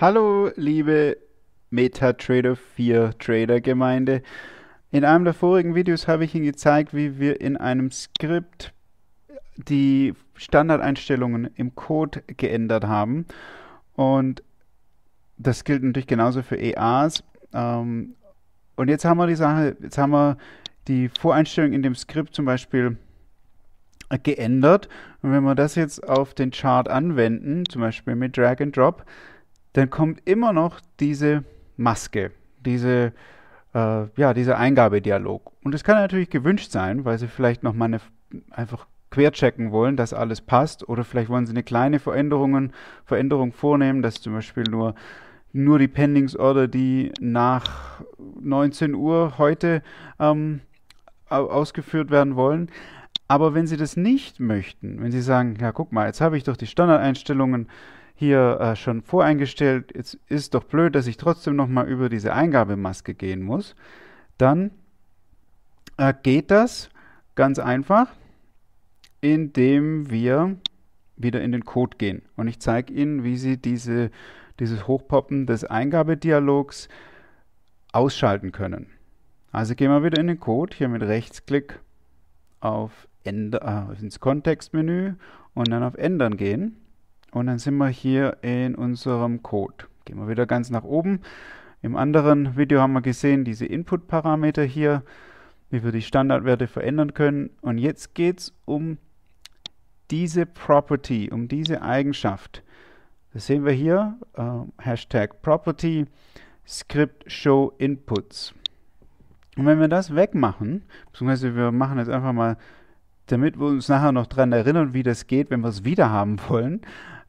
Hallo, liebe MetaTrader 4 Trader Gemeinde. In einem der vorigen Videos habe ich Ihnen gezeigt, wie wir in einem Skript die Standardeinstellungen im Code geändert haben. Und das gilt natürlich genauso für EAs. Ähm, und jetzt haben wir die Sache, jetzt haben wir die Voreinstellung in dem Skript zum Beispiel geändert. Und wenn wir das jetzt auf den Chart anwenden, zum Beispiel mit Drag and Drop, dann kommt immer noch diese Maske, diese, äh, ja, dieser Eingabedialog. Und das kann natürlich gewünscht sein, weil sie vielleicht nochmal eine, einfach querchecken wollen, dass alles passt oder vielleicht wollen sie eine kleine Veränderung, Veränderung vornehmen, dass zum Beispiel nur, nur die Pendingsorder, die nach 19 Uhr heute ähm, ausgeführt werden wollen. Aber wenn sie das nicht möchten, wenn sie sagen, ja guck mal, jetzt habe ich doch die Standardeinstellungen, hier äh, schon voreingestellt, es ist doch blöd, dass ich trotzdem nochmal über diese Eingabemaske gehen muss, dann äh, geht das ganz einfach, indem wir wieder in den Code gehen. Und ich zeige Ihnen, wie Sie diese, dieses Hochpoppen des Eingabedialogs ausschalten können. Also gehen wir wieder in den Code, hier mit Rechtsklick auf Änder, äh, ins Kontextmenü und dann auf Ändern gehen. Und dann sind wir hier in unserem Code. Gehen wir wieder ganz nach oben. Im anderen Video haben wir gesehen, diese Input-Parameter hier, wie wir die Standardwerte verändern können. Und jetzt geht es um diese Property, um diese Eigenschaft. Das sehen wir hier, äh, Hashtag Property, Script Show Inputs. Und wenn wir das wegmachen, beziehungsweise wir machen jetzt einfach mal, damit wir uns nachher noch daran erinnern, wie das geht, wenn wir es wieder haben wollen,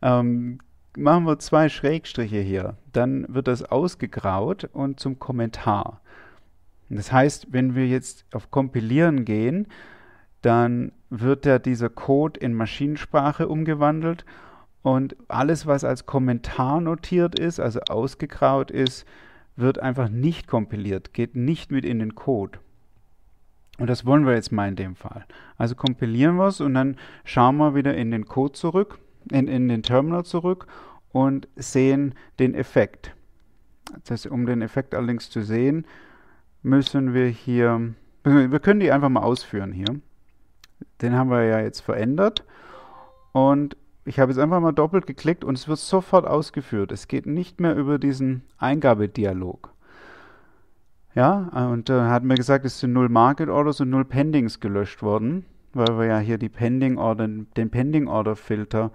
ähm, machen wir zwei Schrägstriche hier. Dann wird das ausgegraut und zum Kommentar. Das heißt, wenn wir jetzt auf Kompilieren gehen, dann wird ja dieser Code in Maschinensprache umgewandelt und alles, was als Kommentar notiert ist, also ausgegraut ist, wird einfach nicht kompiliert, geht nicht mit in den Code. Und das wollen wir jetzt mal in dem Fall. Also kompilieren wir es und dann schauen wir wieder in den Code zurück in, in den Terminal zurück und sehen den Effekt. Das, um den Effekt allerdings zu sehen, müssen wir hier, wir können die einfach mal ausführen hier. Den haben wir ja jetzt verändert und ich habe jetzt einfach mal doppelt geklickt und es wird sofort ausgeführt. Es geht nicht mehr über diesen Eingabedialog. Ja, und da äh, hat mir gesagt, es sind null Market Orders und null Pendings gelöscht worden weil wir ja hier die Pending Order, den Pending Order Filter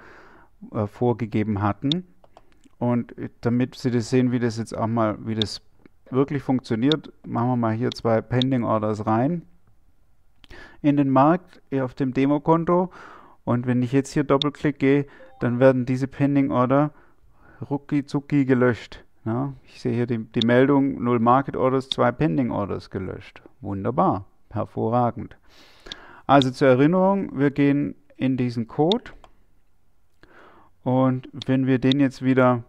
äh, vorgegeben hatten. Und äh, damit Sie das sehen, wie das jetzt auch mal, wie das wirklich funktioniert, machen wir mal hier zwei Pending Orders rein in den Markt auf dem Demokonto. Und wenn ich jetzt hier Doppelklick gehe, dann werden diese Pending Order rucki zucki gelöscht. Ja, ich sehe hier die, die Meldung 0 Market Orders, 2 Pending Orders gelöscht. Wunderbar, hervorragend. Also zur Erinnerung, wir gehen in diesen Code und wenn wir den jetzt wieder,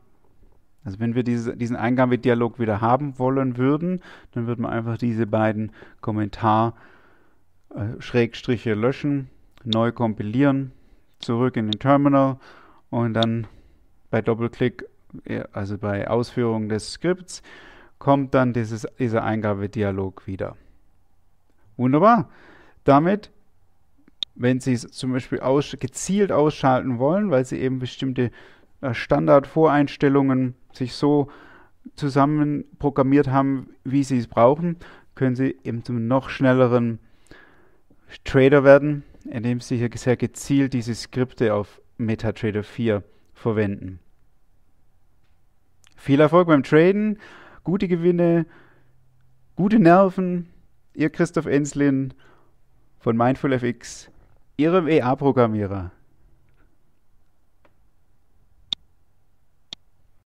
also wenn wir diese, diesen Eingabedialog wieder haben wollen würden, dann würden wir einfach diese beiden Kommentar-Schrägstriche äh, löschen, neu kompilieren, zurück in den Terminal und dann bei Doppelklick, also bei Ausführung des Skripts, kommt dann dieses, dieser Eingabedialog wieder. Wunderbar. Damit wenn Sie es zum Beispiel aus, gezielt ausschalten wollen, weil Sie eben bestimmte äh, Standardvoreinstellungen sich so zusammen programmiert haben, wie Sie es brauchen, können Sie eben zum noch schnelleren Trader werden, indem Sie hier sehr gezielt diese Skripte auf MetaTrader 4 verwenden. Viel Erfolg beim Traden, gute Gewinne, gute Nerven. Ihr Christoph Enslin von MindfulFX. FX. Ihrem EA-Programmierer.